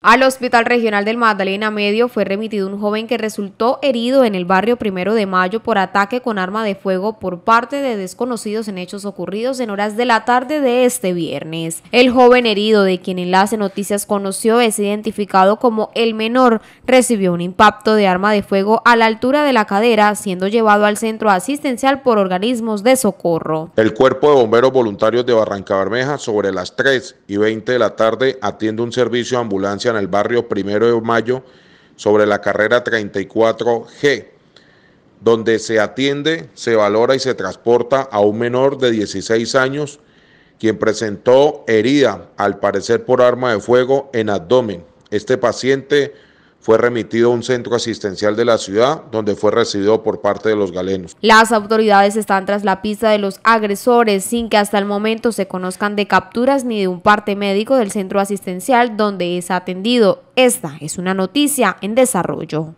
Al Hospital Regional del Magdalena Medio fue remitido un joven que resultó herido en el barrio Primero de Mayo por ataque con arma de fuego por parte de desconocidos en hechos ocurridos en horas de la tarde de este viernes. El joven herido, de quien Enlace Noticias conoció, es identificado como el menor, recibió un impacto de arma de fuego a la altura de la cadera, siendo llevado al centro asistencial por organismos de socorro. El Cuerpo de Bomberos Voluntarios de Barranca Bermeja, sobre las 3 y 20 de la tarde, atiende un servicio de ambulancia en el barrio Primero de Mayo sobre la carrera 34G, donde se atiende, se valora y se transporta a un menor de 16 años, quien presentó herida, al parecer por arma de fuego, en abdomen. Este paciente fue remitido a un centro asistencial de la ciudad, donde fue recibido por parte de los galenos. Las autoridades están tras la pista de los agresores, sin que hasta el momento se conozcan de capturas ni de un parte médico del centro asistencial donde es atendido. Esta es una noticia en desarrollo.